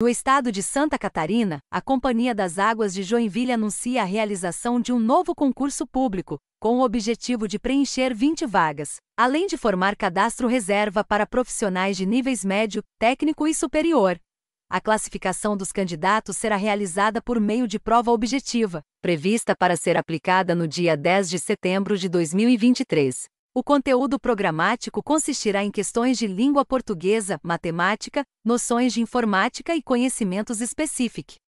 No estado de Santa Catarina, a Companhia das Águas de Joinville anuncia a realização de um novo concurso público, com o objetivo de preencher 20 vagas, além de formar cadastro reserva para profissionais de níveis médio, técnico e superior. A classificação dos candidatos será realizada por meio de prova objetiva, prevista para ser aplicada no dia 10 de setembro de 2023. O conteúdo programático consistirá em questões de língua portuguesa, matemática, noções de informática e conhecimentos específicos.